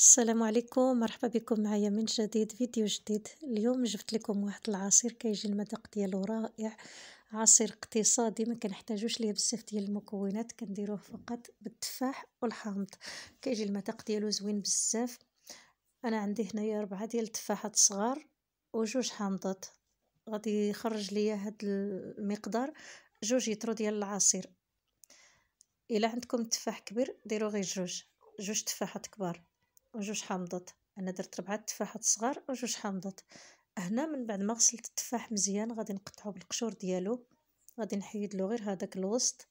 السلام عليكم مرحبا بكم معايا من جديد فيديو جديد اليوم جبت لكم واحد العصير كيجي المذاق ديالو رائع عصير اقتصادي ما كنحتاجوش ليه بزاف ديال المكونات كنديروه فقط بالتفاح والحامض كيجي المذاق ديالو زوين بزاف انا عندي هنايا ربعة ديال التفاحات صغار وجوج حامضات غادي يخرج ليا هاد المقدار جوج يترو ديال العصير الا عندكم تفاح كبير ديروا غير جوج جوج تفاحات كبار وجوج حامضات انا درت ربعه تفاحات صغار وجوج حامضات هنا من بعد ما غسلت التفاح مزيان غادي نقطعو بالقشور ديالو غادي نحيد له غير هذاك الوسط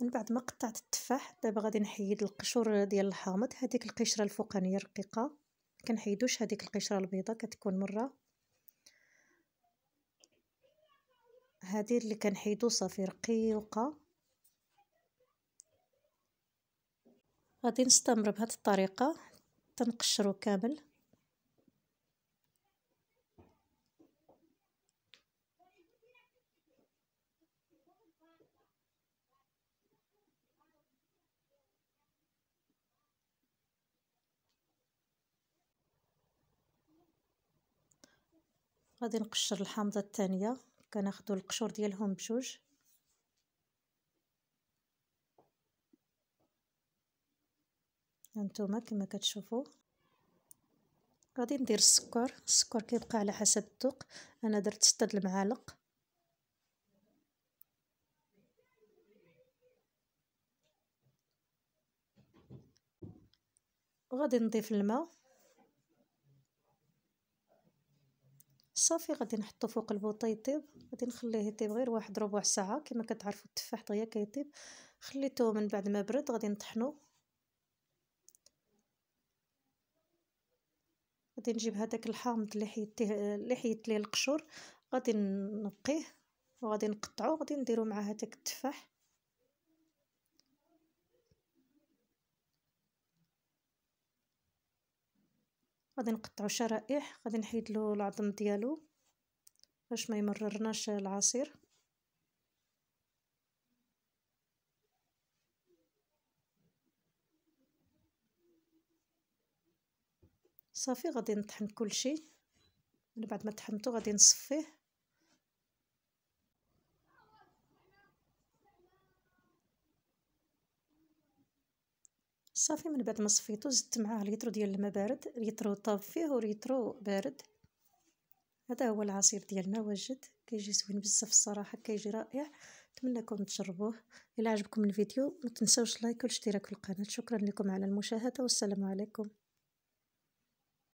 من بعد ما قطعت التفاح دابا غادي نحيد القشور ديال الحامض هذيك القشره الفوقانيه الرقيقه كنحيدوش هذيك القشره البيضاء كتكون مره هذه اللي كنحيدو صافي رقيقه غادي نستمر بهذه الطريقه تنقشرو كامل غادي نقشر الحامضه الثانيه كناخذوا القشور ديالهم بجوج هانتوما كما كتشوفوا غادي ندير السكر السكر كيبقى على حسب الذوق انا درت 6 المعالق وغادي نضيف الماء صافي غادي نحطو فوق البوطه يطيب غادي نخليه يطيب غير واحد ربع ساعه كما كتعرفوا التفاح دغيا كيطيب خليته من بعد ما برد غادي نطحنو غادي نجيب هذاك الحامض اللي حيدتيه اللي حيدت ليه القشور غادي نقيه وغادي نقطعو غادي نديرو معاه هذاك التفاح غادي نقطعو شرائح غادي نحيدلو العظم ديالو باش ما يمررناش العصير صافي غادي نطحن كلشي من بعد ما طحنتو غادي نصفيه صافي من بعد ما صفيتو زدت معاه ليترو ديال الماء بارد ليترو طاب فيه وليترو بارد هذا هو العصير ديالنا واجد كيجي زوين بزاف الصراحه كيجي رائع نتمنىكم تجربوه الى عجبكم الفيديو ما تنساوش لايك والاشتراك في القناه شكرا لكم على المشاهده والسلام عليكم